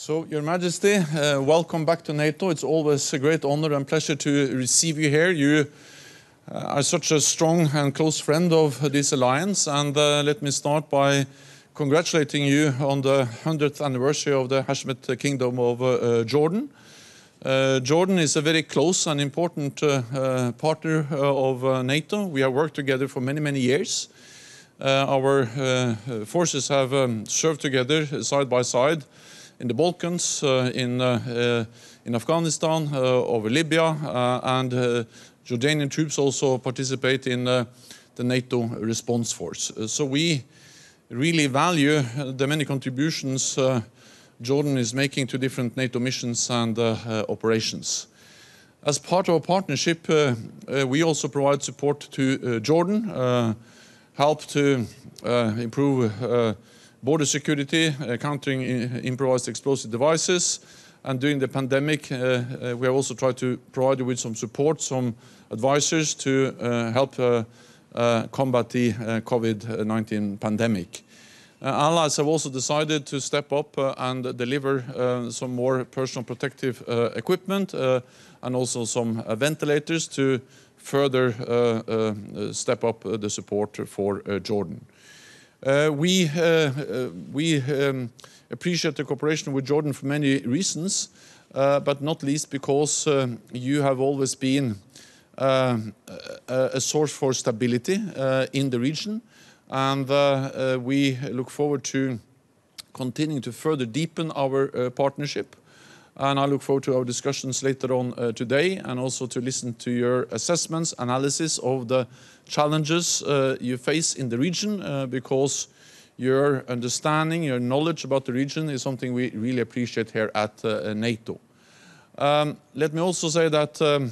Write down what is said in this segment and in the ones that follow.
So, Your Majesty, uh, welcome back to NATO. It's always a great honor and pleasure to receive you here. You uh, are such a strong and close friend of this alliance, and uh, let me start by congratulating you on the 100th anniversary of the Hashemite Kingdom of uh, uh, Jordan. Uh, Jordan is a very close and important partner of NATO. We have worked together for many, many years. our forces have um, served together side by side in the Balkans, uh, in, uh, uh, in Afghanistan, over Libya, and Jordanian troops also participate in the NATO response force. so we really value the many contributions Jordan is making to different NATO missions and operations. As part of our partnership, uh, uh, we also provide support to uh, Jordan, help to improve border security, uh, countering uh, improvised explosive devices, and during the pandemic, uh, uh, we have also tried to provide you with some support, some advisors to uh, help uh, combat the COVID-19 pandemic. allies have also decided to step up and deliver some more personal protective equipment and also some ventilators to further step up the support for Jordan. Uh, we uh, uh, we um, appreciate the cooperation with Jordan for many reasons, but not least because you have always been a, a, source for stability in the region, and we look forward to continuing to further deepen our partnership and I look forward to our discussions later on uh, today and also to listen to your assessments, analysis of the challenges uh, you face in the region uh, because your understanding, your knowledge about the region is something we really appreciate here at NATO. Um, let me also say that um,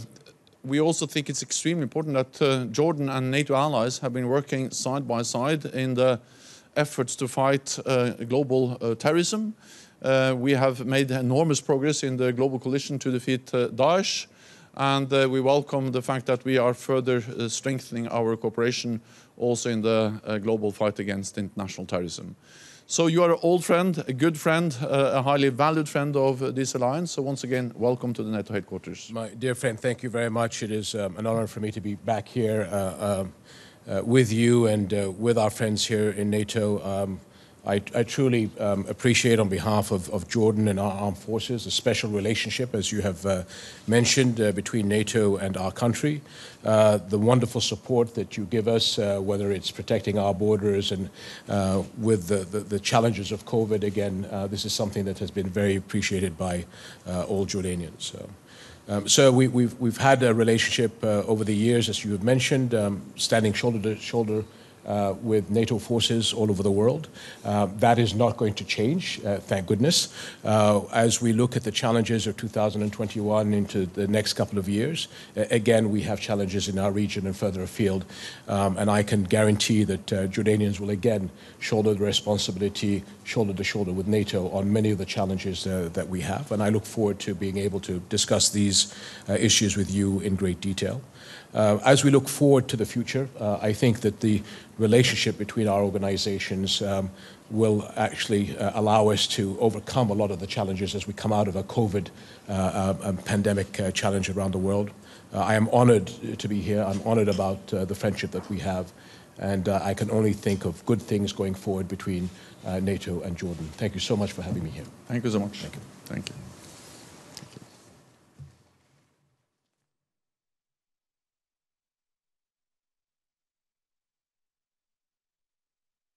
we also think it's extremely important that uh, Jordan and NATO allies have been working side by side in the efforts to fight uh, global uh, terrorism, uh, we have made enormous progress in the global coalition to defeat uh, Daesh, and uh, we welcome the fact that we are further strengthening our cooperation also in the global fight against international terrorism. So you are an old friend, a good friend, uh, a highly valued friend of uh, this alliance. So once again, welcome to the NATO headquarters. My dear friend, thank you very much. It is um, an honor for me to be back here uh, um, with you and with our friends here in NATO. Um, I, I truly um, appreciate on behalf of, of, Jordan and our armed forces the special relationship, as you have uh, mentioned, uh, between NATO and our country. Uh, the wonderful support that you give us, uh, whether it's protecting our borders and uh, with the, the, the, challenges of COVID, again, uh, this is something that has been very appreciated by all Jordanians. So. Um, so we, have we've, we've had a relationship over the years, as you have mentioned, um, standing shoulder to shoulder uh, with NATO forces all over the world. Uh, that is not going to change, uh, thank goodness. Uh, as we look at the challenges of 2021 into the next couple of years, uh, again, we have challenges in our region and further afield. Um, and I can guarantee that uh, Jordanians will again shoulder the responsibility shoulder to shoulder with NATO on many of the challenges that we have. And I look forward to being able to discuss these issues with you in great detail. Uh, as we look forward to the future, uh, I think that the relationship between our organizations um, will actually uh, allow us to overcome a lot of the challenges as we come out of a COVID uh, uh um, pandemic uh, challenge around the world. Uh, I am honored to be here. I'm honored about uh, the friendship that we have. And I can only think of good things going forward between NATO and Jordan. Thank you so much for having me here. Thank you so much. Thank you. Thank you.